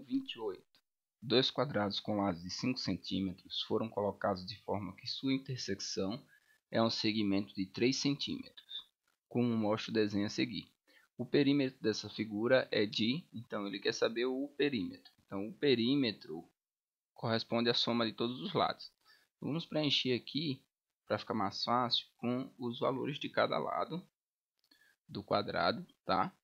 28. Dois quadrados com lados de 5 cm foram colocados de forma que sua intersecção é um segmento de 3 cm, como mostra o desenho a seguir. O perímetro dessa figura é de, então ele quer saber o perímetro. Então o perímetro corresponde à soma de todos os lados. Vamos preencher aqui, para ficar mais fácil, com os valores de cada lado do quadrado, tá?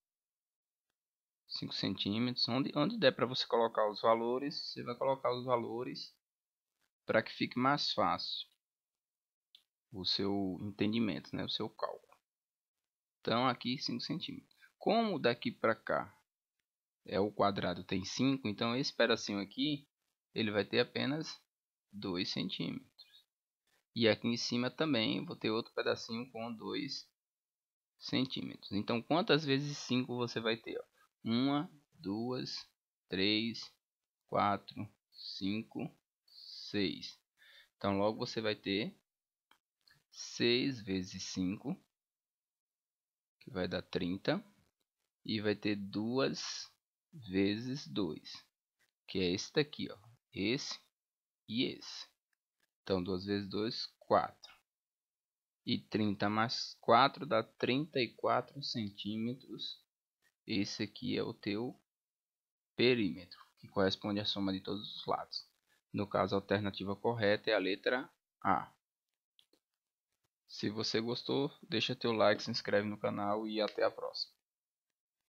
5 centímetros, onde, onde der para você colocar os valores, você vai colocar os valores para que fique mais fácil o seu entendimento, né? o seu cálculo. Então aqui 5 centímetros. Como daqui para cá é o quadrado tem 5, então esse pedacinho aqui ele vai ter apenas 2 centímetros. E aqui em cima também vou ter outro pedacinho com 2 centímetros. Então quantas vezes 5 você vai ter? Ó? uma, duas, três, quatro, cinco, seis. Então, logo você vai ter seis vezes cinco, que vai dar trinta, e vai ter duas vezes dois, que é esse daqui, ó, esse e esse. Então, duas vezes dois, quatro. E trinta mais quatro dá trinta e quatro centímetros esse aqui é o teu perímetro, que corresponde à soma de todos os lados. No caso, a alternativa correta é a letra A. Se você gostou, deixa teu like, se inscreve no canal e até a próxima.